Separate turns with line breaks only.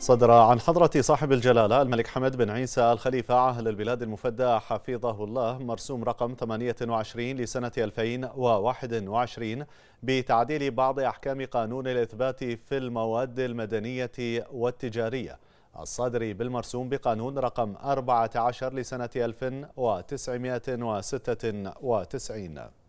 صدر عن
حضرة صاحب الجلالة الملك حمد بن عيسى الخليفة عهل البلاد المفدى حفظه الله مرسوم رقم 28 لسنة 2021 بتعديل بعض أحكام قانون الإثبات في المواد المدنية والتجارية الصادر بالمرسوم بقانون رقم 14 لسنة 1996